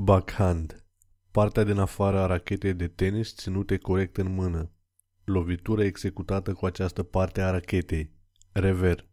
Backhand. Partea din afară a rachetei de tenis ținute corect în mână. Lovitură executată cu această parte a rachetei. Rever.